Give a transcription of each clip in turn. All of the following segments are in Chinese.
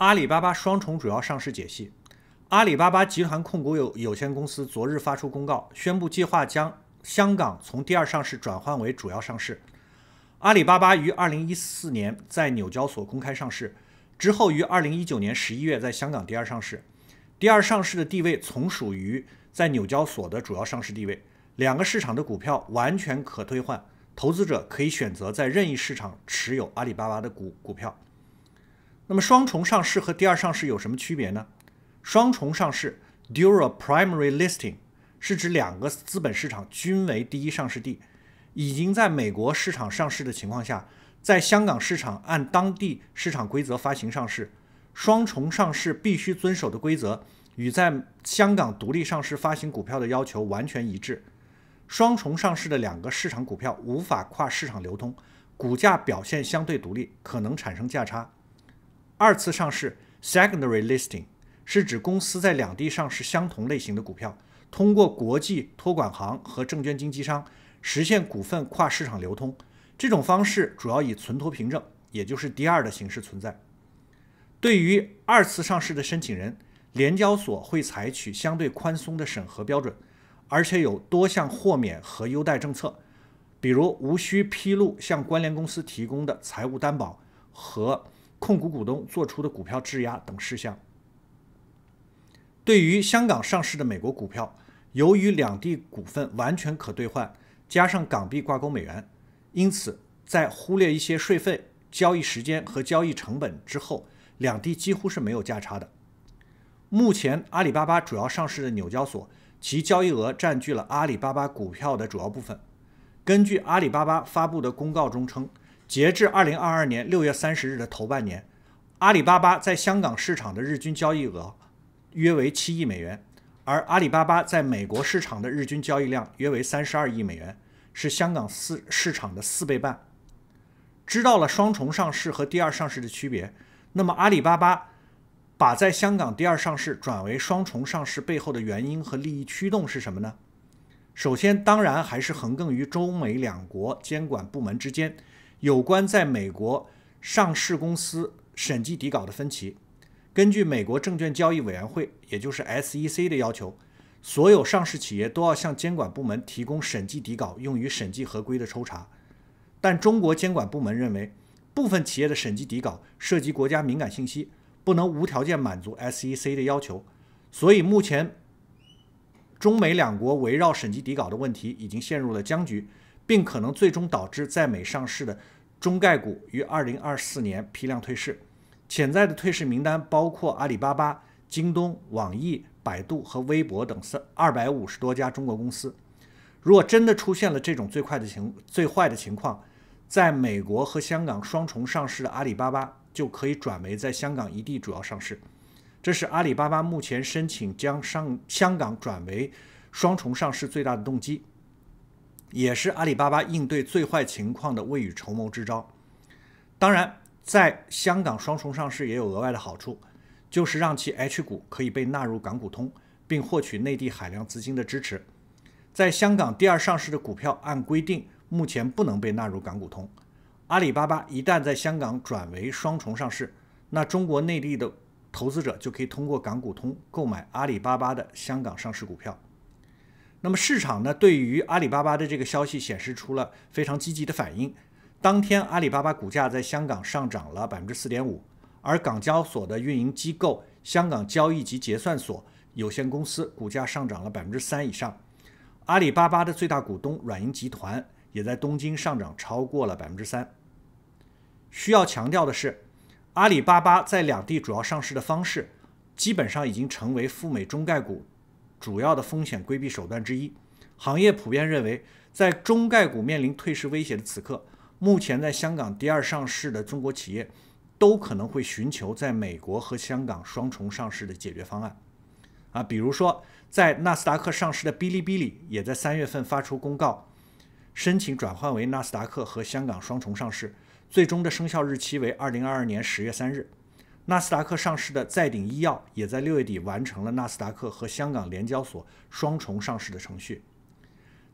阿里巴巴双重主要上市解析。阿里巴巴集团控股有有限公司昨日发出公告，宣布计划将香港从第二上市转换为主要上市。阿里巴巴于二零一四年在纽交所公开上市，之后于二零一九年十一月在香港第二上市。第二上市的地位从属于在纽交所的主要上市地位，两个市场的股票完全可退换，投资者可以选择在任意市场持有阿里巴巴的股股票。那么双重上市和第二上市有什么区别呢？双重上市 （Dual Primary Listing） 是指两个资本市场均为第一上市地，已经在美国市场上市的情况下，在香港市场按当地市场规则发行上市。双重上市必须遵守的规则与在香港独立上市发行股票的要求完全一致。双重上市的两个市场股票无法跨市场流通，股价表现相对独立，可能产生价差。二次上市 （secondary listing） 是指公司在两地上市相同类型的股票，通过国际托管行和证券经纪商实现股份跨市场流通。这种方式主要以存托凭证（也就是 DR） 的形式存在。对于二次上市的申请人，联交所会采取相对宽松的审核标准，而且有多项豁免和优待政策，比如无需披露向关联公司提供的财务担保和。控股股东做出的股票质押等事项。对于香港上市的美国股票，由于两地股份完全可兑换，加上港币挂钩美元，因此在忽略一些税费、交易时间和交易成本之后，两地几乎是没有价差的。目前阿里巴巴主要上市的纽交所，其交易额占据了阿里巴巴股票的主要部分。根据阿里巴巴发布的公告中称。截至二零二二年六月三十日的头半年，阿里巴巴在香港市场的日均交易额约为七亿美元，而阿里巴巴在美国市场的日均交易量约为三十二亿美元，是香港市市场的四倍半。知道了双重上市和第二上市的区别，那么阿里巴巴把在香港第二上市转为双重上市背后的原因和利益驱动是什么呢？首先，当然还是横亘于中美两国监管部门之间。有关在美国上市公司审计底稿的分歧，根据美国证券交易委员会，也就是 SEC 的要求，所有上市企业都要向监管部门提供审计底稿，用于审计合规的抽查。但中国监管部门认为，部分企业的审计底稿涉及国家敏感信息，不能无条件满足 SEC 的要求，所以目前中美两国围绕审计底稿的问题已经陷入了僵局。并可能最终导致在美上市的中概股于二零二四年批量退市。潜在的退市名单包括阿里巴巴、京东、网易、百度和微博等三二百五十多家中国公司。如果真的出现了这种最快的情最坏的情况，在美国和香港双重上市的阿里巴巴就可以转为在香港一地主要上市。这是阿里巴巴目前申请将上香港转为双重上市最大的动机。也是阿里巴巴应对最坏情况的未雨绸缪之招。当然，在香港双重上市也有额外的好处，就是让其 H 股可以被纳入港股通，并获取内地海量资金的支持。在香港第二上市的股票，按规定目前不能被纳入港股通。阿里巴巴一旦在香港转为双重上市，那中国内地的投资者就可以通过港股通购买阿里巴巴的香港上市股票。那么市场呢，对于阿里巴巴的这个消息显示出了非常积极的反应。当天，阿里巴巴股价在香港上涨了百分之四点五，而港交所的运营机构香港交易及结算所有限公司股价上涨了百分之三以上。阿里巴巴的最大股东软银集团也在东京上涨超过了百分之三。需要强调的是，阿里巴巴在两地主要上市的方式，基本上已经成为赴美中概股。主要的风险规避手段之一，行业普遍认为，在中概股面临退市威胁的此刻，目前在香港第二上市的中国企业，都可能会寻求在美国和香港双重上市的解决方案。啊，比如说，在纳斯达克上市的哔哩哔哩，也在三月份发出公告，申请转换为纳斯达克和香港双重上市，最终的生效日期为二零二二年十月三日。纳斯达克上市的再鼎医药也在六月底完成了纳斯达克和香港联交所双重上市的程序。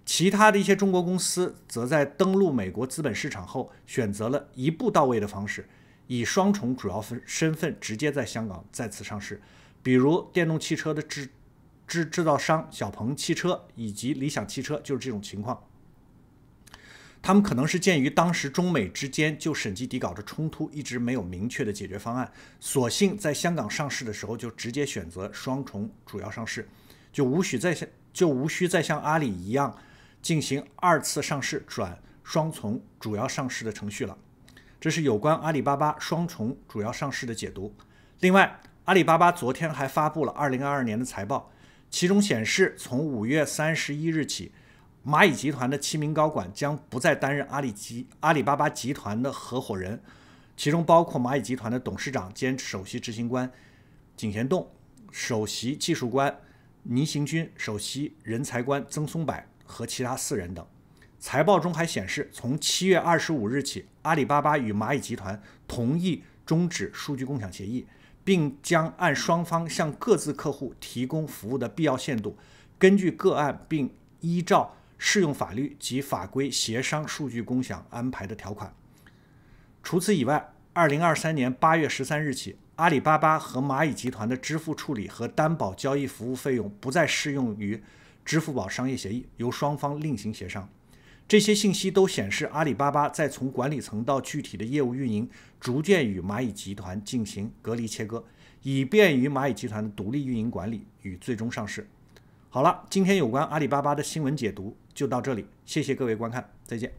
其他的一些中国公司则在登陆美国资本市场后，选择了一步到位的方式，以双重主要分身份直接在香港再次上市。比如电动汽车的制制制造商小鹏汽车以及理想汽车，就是这种情况。他们可能是鉴于当时中美之间就审计底稿的冲突一直没有明确的解决方案，索性在香港上市的时候就直接选择双重主要上市，就无需再像就无需再像阿里一样进行二次上市转双重主要上市的程序了。这是有关阿里巴巴双重主要上市的解读。另外，阿里巴巴昨天还发布了二零二二年的财报，其中显示从五月三十一日起。蚂蚁集团的七名高管将不再担任阿里集阿里巴巴集团的合伙人，其中包括蚂蚁集团的董事长兼首席执行官井贤栋、首席技术官倪行军、首席人才官曾松柏和其他四人等。财报中还显示，从七月二十五日起，阿里巴巴与蚂蚁集团同意终止数据共享协议，并将按双方向各自客户提供服务的必要限度，根据个案并依照。适用法律及法规协商数据共享安排的条款。除此以外，二零二三年八月十三日起，阿里巴巴和蚂蚁集团的支付处理和担保交易服务费用不再适用于支付宝商业协议，由双方另行协商。这些信息都显示阿里巴巴在从管理层到具体的业务运营，逐渐与蚂蚁集团进行隔离切割，以便于蚂蚁集团的独立运营管理与最终上市。好了，今天有关阿里巴巴的新闻解读。就到这里，谢谢各位观看，再见。